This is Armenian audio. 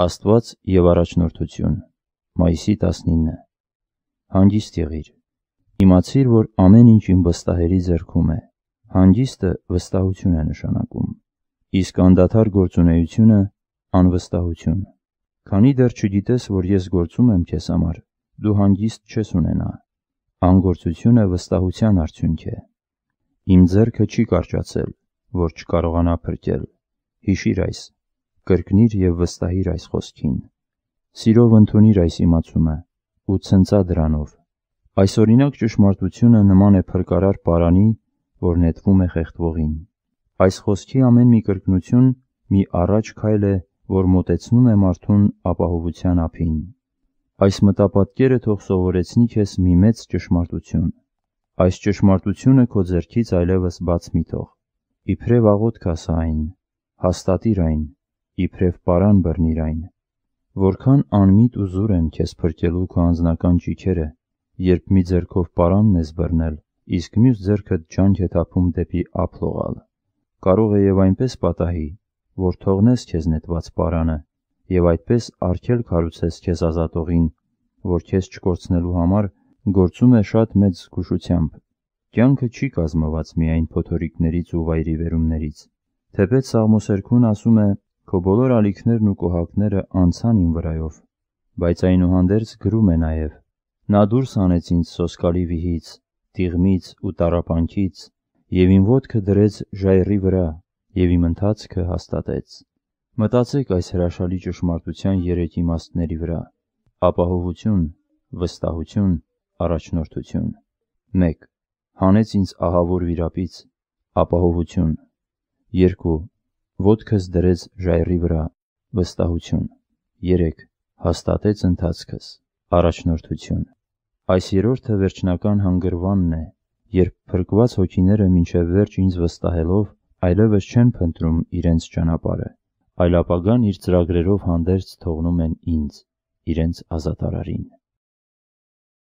Աստված եւ առաջնորդություն մայիսի 19 Հանգիստ եղիր Իմացիր, որ ամեն ինչ իմ վստահերի ձեռքում է Հանգիստը վստահություն է նշանակում իսկ անդադար գործունեությունը անվստահություն Քանի դեռ չգիտես, որ ես գործում եմ քեզ համար դու հանգիստ չես ունենա Անգործությունը վստահության արդյունք է Իմ ձեռքը չի կարճացել որ չկարողանա փրկել Հիշիր այս կրկնիր և վստահիր այս խոսքին։ Սիրով ընդունիր այս իմացումը ու ցնծա դրանով։ Այսօրինակ ճշմարտությունը նման է փրկարար պարանի, որ նետվում է խեղդվողին։ Այս խոսքի ամեն մի կրկնություն մի առաջ քայլ է, որ մոտեցնում է մարդուն ապահովության ափին։ Այս մտապատկերը թող սովորեցնի քեզ մի մեծ ճշմարտություն։ Այս ճշմարտությունը քո ձեռքից այլևս բաց մի թող։ Իբրև աղոթք ասա այն, հաստատիր այն իբրև պարան բռնիր այն, որքան անմիտ ու զուր են քեզ փրկելու քո անձնական ճիչերը, երբ մի ձեռքով պարանն ես բռնել, իսկ մյուս ձեռքդ ջանք է թափում դեպի ափլողալ։ Կարող է եւ այնպես պատահի, որ թողնես քեզ նետված պարանը եւ այդպես արգելք հարուցես քեզ ազատողին, որ քեզ չկորցնելու համար գործում է շատ մեծ զգուշությամբ։ Կյանքը չի կազմված միայն փոթորիկներից ու վայրիվերումներից։ Թեպետ Սաղմոսերքուն ասում է. Քո բոլոր ալիքներն ու կոհակները անցան իմ վրայով, բայց այնուհանդերձ գրում է նաև. Նա դուրս անեց ինձ սոսկալի վիհից, տիղմից ու տարապանքից, եւ իմ ոտքը դրեց ժայռի վրա, եւ իմ ընթացքը հաստատեց։ Մտածեք այս հրաշալի ճշմարտության երեք իմաստների վրա. ապահովություն, վստահություն, առաջնորդություն։ 1. Հանեց ինձ ահավոր վիրապից, ապահովություն։ 2. Ոտքս դրեց ժայռի վրա, վստահություն։ 3. Հաստատեց ընթացքս, առաջնորդություն։ Այս երրորդը վերջնական հանգրվանն է, երբ փրկված հոգիները մինչև վերջ ինձ վստահելով այլևս չեն փնտրում իրենց ճանապարհը, այլ ապագան իր ծրագրերով հանդերձ թողնում են ինձ, իրենց ազատ արարին։